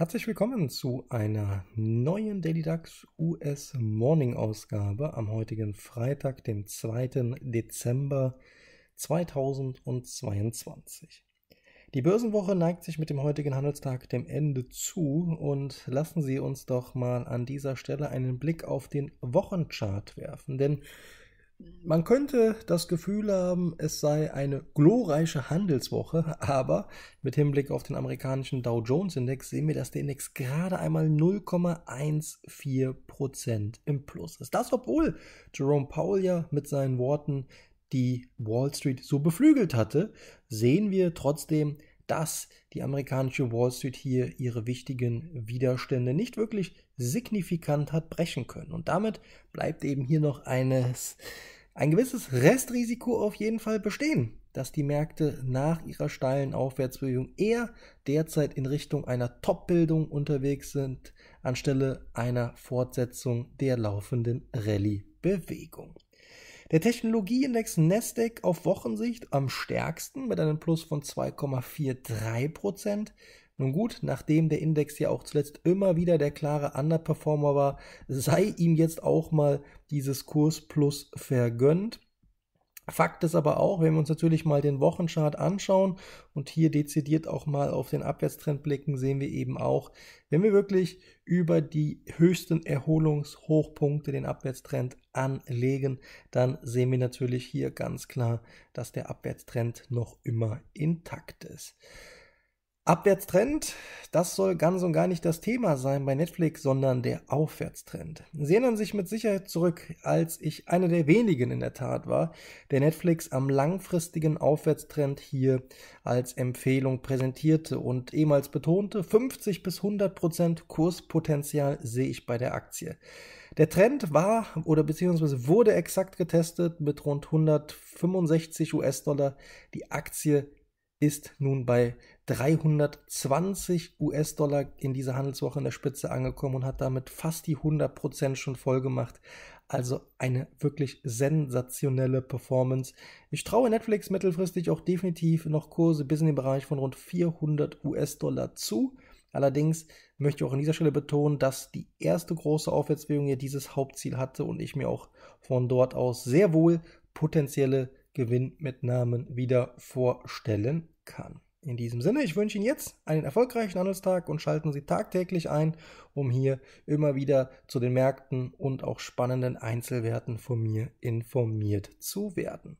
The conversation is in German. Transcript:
Herzlich willkommen zu einer neuen Daily DAX US Morning Ausgabe am heutigen Freitag, dem 2. Dezember 2022. Die Börsenwoche neigt sich mit dem heutigen Handelstag dem Ende zu und lassen Sie uns doch mal an dieser Stelle einen Blick auf den Wochenchart werfen, denn man könnte das Gefühl haben, es sei eine glorreiche Handelswoche, aber mit Hinblick auf den amerikanischen Dow Jones Index sehen wir, dass der Index gerade einmal 0,14% im Plus ist. Das obwohl Jerome Powell ja mit seinen Worten die Wall Street so beflügelt hatte, sehen wir trotzdem, dass die amerikanische Wall Street hier ihre wichtigen Widerstände nicht wirklich signifikant hat brechen können. Und damit bleibt eben hier noch eines, ein gewisses Restrisiko auf jeden Fall bestehen, dass die Märkte nach ihrer steilen Aufwärtsbewegung eher derzeit in Richtung einer Top-Bildung unterwegs sind, anstelle einer Fortsetzung der laufenden Rallye-Bewegung. Der Technologieindex Nasdaq auf Wochensicht am stärksten mit einem Plus von 2,43 Prozent. Nun gut, nachdem der Index ja auch zuletzt immer wieder der klare Underperformer war, sei ihm jetzt auch mal dieses Kursplus vergönnt. Fakt ist aber auch, wenn wir uns natürlich mal den Wochenchart anschauen und hier dezidiert auch mal auf den Abwärtstrend blicken, sehen wir eben auch, wenn wir wirklich über die höchsten Erholungshochpunkte den Abwärtstrend anlegen, dann sehen wir natürlich hier ganz klar, dass der Abwärtstrend noch immer intakt ist. Abwärtstrend, das soll ganz und gar nicht das Thema sein bei Netflix, sondern der Aufwärtstrend. Sie erinnern sich mit Sicherheit zurück, als ich einer der wenigen in der Tat war, der Netflix am langfristigen Aufwärtstrend hier als Empfehlung präsentierte und ehemals betonte, 50 bis 100 Prozent Kurspotenzial sehe ich bei der Aktie. Der Trend war oder beziehungsweise wurde exakt getestet mit rund 165 US-Dollar. Die Aktie ist nun bei 320 US-Dollar in dieser Handelswoche in der Spitze angekommen und hat damit fast die 100 schon voll gemacht. Also eine wirklich sensationelle Performance. Ich traue Netflix mittelfristig auch definitiv noch Kurse bis in den Bereich von rund 400 US-Dollar zu. Allerdings möchte ich auch an dieser Stelle betonen, dass die erste große Aufwärtsbewegung hier dieses Hauptziel hatte und ich mir auch von dort aus sehr wohl potenzielle Gewinnmitnahmen wieder vorstellen kann. In diesem Sinne, ich wünsche Ihnen jetzt einen erfolgreichen Handelstag und schalten Sie tagtäglich ein, um hier immer wieder zu den Märkten und auch spannenden Einzelwerten von mir informiert zu werden.